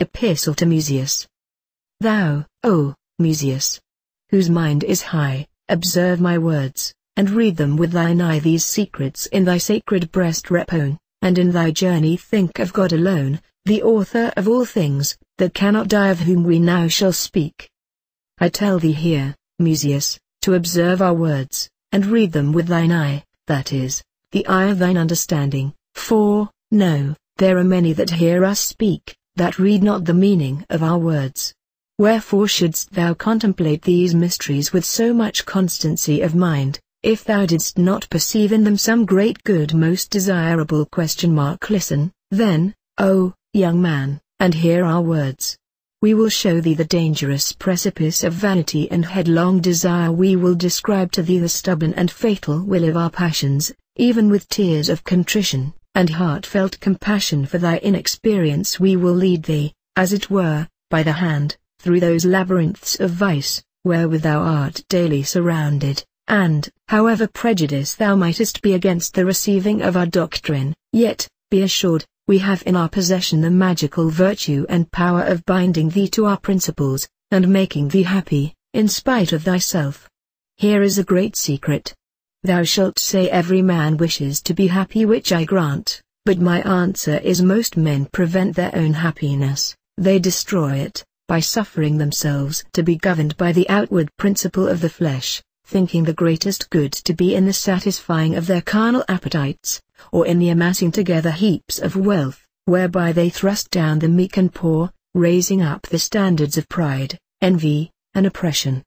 epistle to Musius, Thou, O, Musius, whose mind is high, observe my words, and read them with thine eye these secrets in thy sacred breast repone, and in thy journey think of God alone, the author of all things, that cannot die of whom we now shall speak. I tell thee here, Musius, to observe our words, and read them with thine eye, that is, the eye of thine understanding, for, no, there are many that hear us speak, that read not the meaning of our words. Wherefore shouldst thou contemplate these mysteries with so much constancy of mind, if thou didst not perceive in them some great good most desirable question mark listen, then, O, young man, and hear our words. We will show thee the dangerous precipice of vanity and headlong desire we will describe to thee the stubborn and fatal will of our passions, even with tears of contrition and heartfelt compassion for thy inexperience we will lead thee, as it were, by the hand, through those labyrinths of vice, wherewith thou art daily surrounded, and, however prejudiced thou mightest be against the receiving of our doctrine, yet, be assured, we have in our possession the magical virtue and power of binding thee to our principles, and making thee happy, in spite of thyself. Here is a great secret, Thou shalt say every man wishes to be happy which I grant, but my answer is most men prevent their own happiness, they destroy it, by suffering themselves to be governed by the outward principle of the flesh, thinking the greatest good to be in the satisfying of their carnal appetites, or in the amassing together heaps of wealth, whereby they thrust down the meek and poor, raising up the standards of pride, envy, and oppression.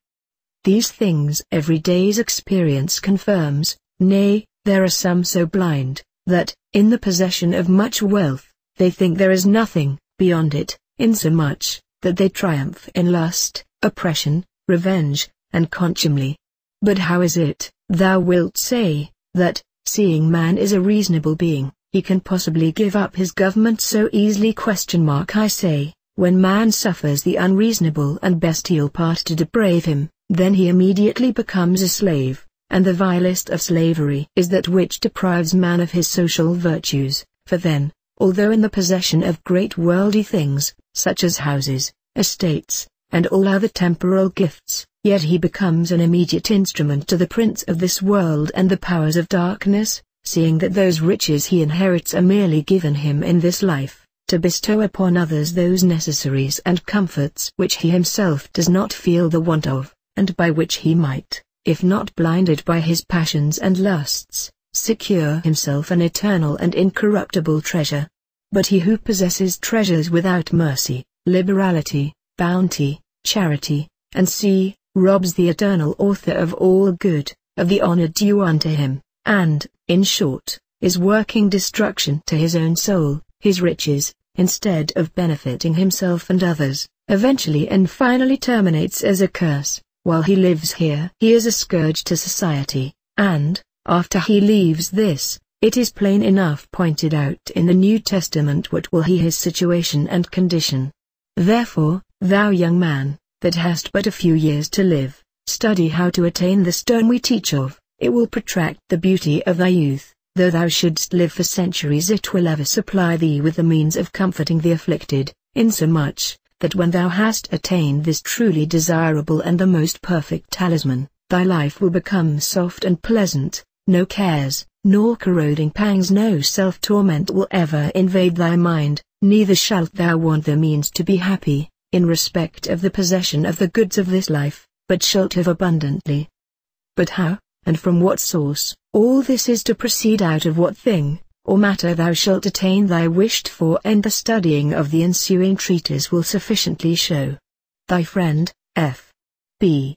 These things every day's experience confirms, nay, there are some so blind, that, in the possession of much wealth, they think there is nothing, beyond it, insomuch, that they triumph in lust, oppression, revenge, and contumely. But how is it, thou wilt say, that, seeing man is a reasonable being, he can possibly give up his government so easily question mark I say, when man suffers the unreasonable and bestial part to deprave him, then he immediately becomes a slave, and the vilest of slavery is that which deprives man of his social virtues, for then, although in the possession of great worldly things, such as houses, estates, and all other temporal gifts, yet he becomes an immediate instrument to the prince of this world and the powers of darkness, seeing that those riches he inherits are merely given him in this life, to bestow upon others those necessaries and comforts which he himself does not feel the want of and by which he might, if not blinded by his passions and lusts, secure himself an eternal and incorruptible treasure. But he who possesses treasures without mercy, liberality, bounty, charity, and see, robs the eternal author of all good, of the honor due unto him, and, in short, is working destruction to his own soul, his riches, instead of benefiting himself and others, eventually and finally terminates as a curse. While he lives here, he is a scourge to society, and, after he leaves this, it is plain enough pointed out in the New Testament what will be his situation and condition. Therefore, thou young man, that hast but a few years to live, study how to attain the stone we teach of, it will protract the beauty of thy youth, though thou shouldst live for centuries it will ever supply thee with the means of comforting the afflicted, insomuch, that when thou hast attained this truly desirable and the most perfect talisman, thy life will become soft and pleasant, no cares, nor corroding pangs no self-torment will ever invade thy mind, neither shalt thou want the means to be happy, in respect of the possession of the goods of this life, but shalt have abundantly. But how, and from what source, all this is to proceed out of what thing, or matter thou shalt attain thy wished for and the studying of the ensuing treatise will sufficiently show. Thy friend, F. B.